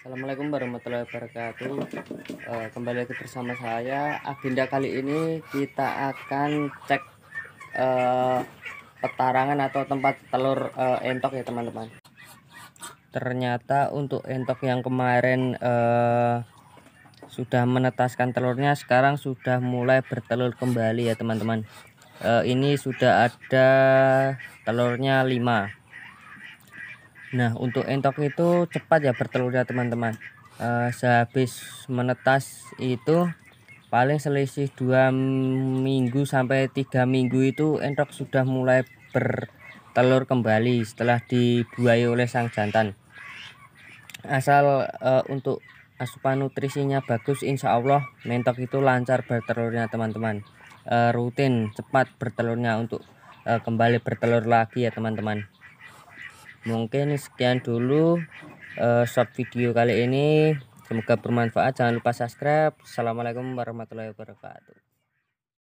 Assalamualaikum warahmatullahi wabarakatuh eh, Kembali lagi bersama saya Agenda kali ini kita akan cek eh, Petarangan atau tempat telur eh, entok ya teman-teman Ternyata untuk entok yang kemarin Sudah menetaskan telurnya Sekarang sudah mulai bertelur kembali ya teman-teman Ini sudah ada telurnya 5 Nah untuk entok itu cepat ya bertelurnya teman-teman e, sehabis menetas itu paling selisih 2 minggu sampai 3 minggu itu entok sudah mulai bertelur kembali setelah dibuai oleh sang jantan asal e, untuk asupan nutrisinya bagus insya Allah mentok itu lancar bertelurnya teman-teman e, rutin cepat bertelurnya untuk e, kembali bertelur lagi ya teman-teman mungkin sekian dulu uh, short video kali ini semoga bermanfaat jangan lupa subscribe assalamualaikum warahmatullahi wabarakatuh